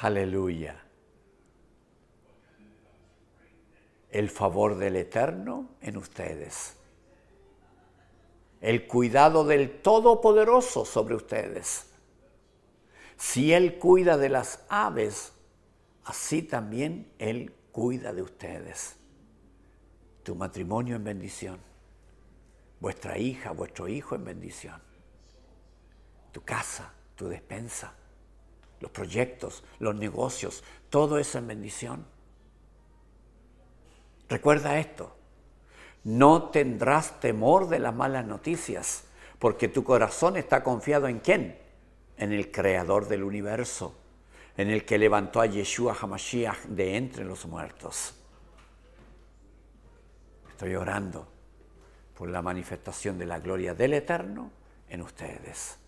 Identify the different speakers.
Speaker 1: Aleluya. El favor del Eterno en ustedes. El cuidado del Todopoderoso sobre ustedes. Si Él cuida de las aves, así también Él cuida de ustedes. Tu matrimonio en bendición. Vuestra hija, vuestro hijo en bendición. Tu casa, tu despensa los proyectos, los negocios, todo eso en bendición. Recuerda esto, no tendrás temor de las malas noticias, porque tu corazón está confiado en quién? En el creador del universo, en el que levantó a Yeshua Hamashiach de entre los muertos. Estoy orando por la manifestación de la gloria del Eterno en ustedes.